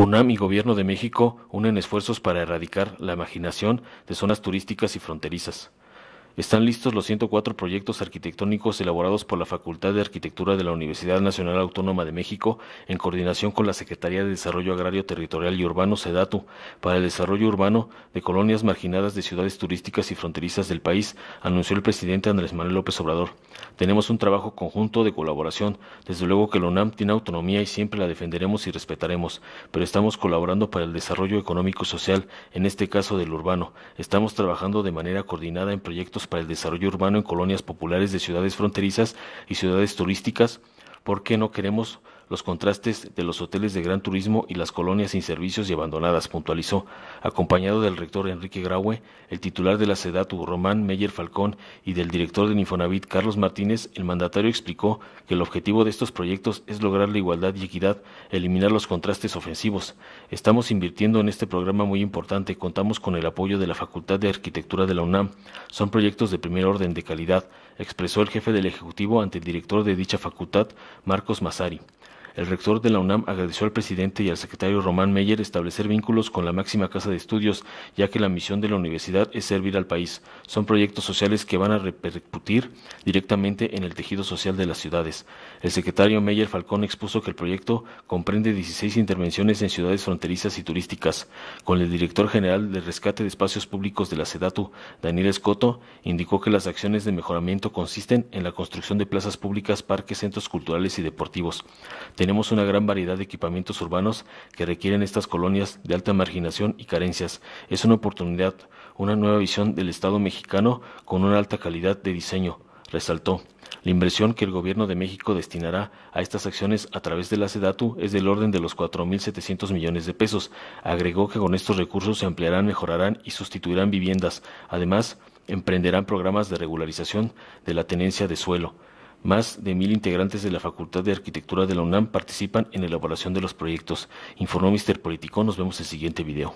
UNAM y Gobierno de México unen esfuerzos para erradicar la imaginación de zonas turísticas y fronterizas. Están listos los 104 proyectos arquitectónicos elaborados por la Facultad de Arquitectura de la Universidad Nacional Autónoma de México en coordinación con la Secretaría de Desarrollo Agrario Territorial y Urbano SEDATU para el desarrollo urbano de colonias marginadas de ciudades turísticas y fronterizas del país, anunció el presidente Andrés Manuel López Obrador. Tenemos un trabajo conjunto de colaboración. Desde luego que la UNAM tiene autonomía y siempre la defenderemos y respetaremos, pero estamos colaborando para el desarrollo económico social, en este caso del urbano. Estamos trabajando de manera coordinada en proyectos para el desarrollo urbano en colonias populares de ciudades fronterizas y ciudades turísticas, ¿Por qué no queremos los contrastes de los hoteles de gran turismo y las colonias sin servicios y abandonadas, puntualizó, acompañado del rector Enrique Graue, el titular de la SEDATU Román Meyer Falcón y del director de Infonavit Carlos Martínez, el mandatario explicó que el objetivo de estos proyectos es lograr la igualdad y equidad, eliminar los contrastes ofensivos. Estamos invirtiendo en este programa muy importante, contamos con el apoyo de la Facultad de Arquitectura de la UNAM. Son proyectos de primer orden de calidad, expresó el jefe del Ejecutivo ante el director de dicha facultad, Marcos Massari. El rector de la UNAM agradeció al presidente y al secretario Román Meyer establecer vínculos con la máxima casa de estudios, ya que la misión de la universidad es servir al país. Son proyectos sociales que van a repercutir directamente en el tejido social de las ciudades. El secretario Meyer Falcón expuso que el proyecto comprende 16 intervenciones en ciudades fronterizas y turísticas. Con el director general de Rescate de Espacios Públicos de la SEDATU, Daniel Escoto, indicó que las acciones de mejoramiento consisten en la construcción de plazas públicas, parques, centros culturales y deportivos tenemos una gran variedad de equipamientos urbanos que requieren estas colonias de alta marginación y carencias. Es una oportunidad, una nueva visión del Estado mexicano con una alta calidad de diseño, resaltó. La inversión que el Gobierno de México destinará a estas acciones a través de la SEDATU es del orden de los 4.700 millones de pesos. Agregó que con estos recursos se ampliarán, mejorarán y sustituirán viviendas. Además, emprenderán programas de regularización de la tenencia de suelo. Más de mil integrantes de la Facultad de Arquitectura de la UNAM participan en la elaboración de los proyectos, informó Mister Político. Nos vemos en el siguiente video.